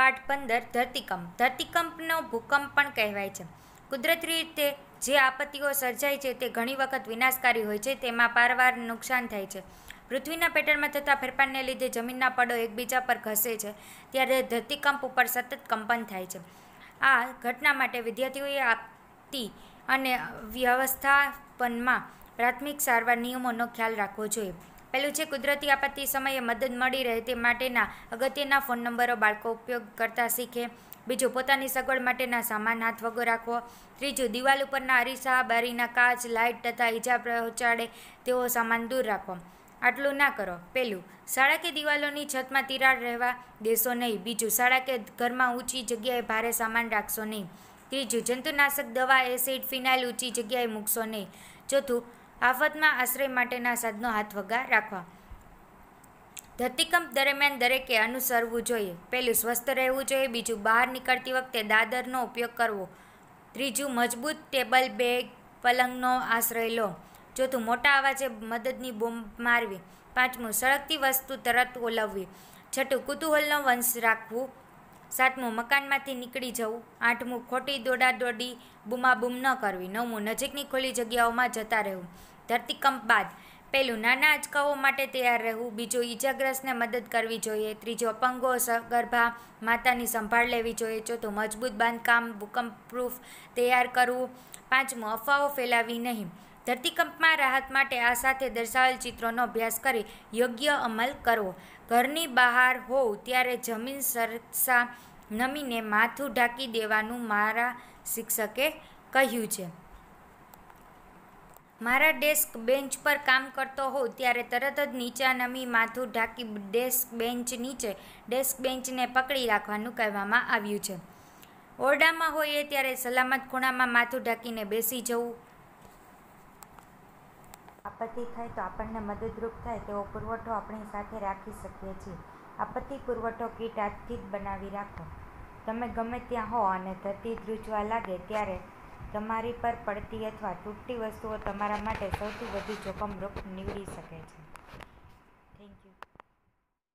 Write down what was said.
પાઠ પંદર ધરતીકંપ ધરતીકંપનો ભૂકંપ પણ કહેવાય છે કુદરતી રીતે જે આપત્તિઓ સર્જાય છે તે ઘણી વખત વિનાશકારી હોય છે તેમાં પારવાર નુકસાન થાય છે પૃથ્વીના પેટર્નમાં થતા ફેરફારને લીધે જમીનના પડો એકબીજા પર ઘસે છે ત્યારે ધરતીકંપ ઉપર સતત કંપન થાય છે આ ઘટના માટે વિદ્યાર્થીઓએ આપતી અને વ્યવસ્થાપનમાં પ્રાથમિક સારવાર નિયમોનો ખ્યાલ રાખવો જોઈએ પહેલું છે કુદરતી આપત્તિ સમયે મદદ મળી રહે તે માટેના અગત્યના ફોન નંબરો બાળકો ઉપયોગ કરતા શીખે બીજું પોતાની સગવડ માટેના સામાન હાથ વગો રાખવો ત્રીજું દિવાલ ઉપરના અરીસા બારીના કાચ લાઇટ તથા ઈજા પહોંચાડે તેવો સામાન દૂર રાખો આટલું ના કરો પહેલું શાળા કે દિવાલોની છતમાં તિરાડ રહેવા દેશો નહીં બીજું શાળા કે ઘરમાં ઊંચી જગ્યાએ ભારે સામાન રાખશો નહીં ત્રીજું જંતુનાશક દવા એસિડ ફિનાઇલ ઊંચી જગ્યાએ મૂકશો નહીં ચોથું આફતમાં આશ્રય માટેના સાધનો હાથ વગા રાખવા ધરતીકંપ દરમિયાન દરેકે અનુસરવું જોઈએ પહેલું સ્વસ્થ રહેવું જોઈએ બીજું બહાર નીકળતી વખતે દાદરનો ઉપયોગ કરવો ત્રીજું મજબૂત ટેબલ બેગ પલંગનો આશ્રય લો ચોથું મોટા અવાજે મદદની બોમ્બ મારવી પાંચમું સળગતી વસ્તુ તરત ઓલવવી છઠ્ઠું કુતૂહલનો વંશ રાખવું સાતમું મકાનમાંથી નીકળી જવું આઠમું ખોટી દોડાદોડી બૂમાબૂમ ન કરવી નવમું નજીકની ખુલ્લી જગ્યાઓમાં જતા રહેવું ધરતીકંપ બાદ પહેલું નાના આંચકાઓ માટે તૈયાર રહેવું બીજું ઈજાગ્રસ્તને મદદ કરવી જોઈએ ત્રીજો અપંગો સગર્ભા માતાની સંભાળ લેવી જોઈએ ચોથું મજબૂત બાંધકામ ભૂકંપ પ્રૂફ તૈયાર કરવું પાંચમું અફવાઓ ફેલાવી નહીં ધરતીકંપમાં રાહત માટે આ સાથે દર્શાવેલ ચિત્રોનો અભ્યાસ કરી યોગ્ય અમલ કરવો ઘરની બહાર હોવ ત્યારે જમીન સરસા નમીને માથું ઢાંકી દેવાનું મારા શિક્ષકે કહ્યું છે મારા ડેસ્ક બેન્ચ પર કામ કરતો હોઉં ત્યારે તરત જ નીચા નમી માથું ઢાંકી ડેસ્ક બેન્ચ નીચે ડેસ્ક બેન્ચને પકડી રાખવાનું કહેવામાં આવ્યું છે ઓરડામાં હોઈએ ત્યારે સલામત ખૂણામાં માથું ઢાંકીને બેસી જવું આપત્તિ થાય તો આપણને મદદરૂપ થાય તેવો પુરવઠો આપણી સાથે રાખી શકીએ છીએ આપત્તિ પુરવઠો કીટ આજથી જ બનાવી રાખો તમે ગમે ત્યાં હો અને ધરતી ધ્રુજવા લાગે ત્યારે તમારી પર પડતી અથવા તૂટતી વસ્તુઓ તમારા માટે સૌથી વધુ જોખમરૂપ નીવડી શકે છે થેન્ક યુ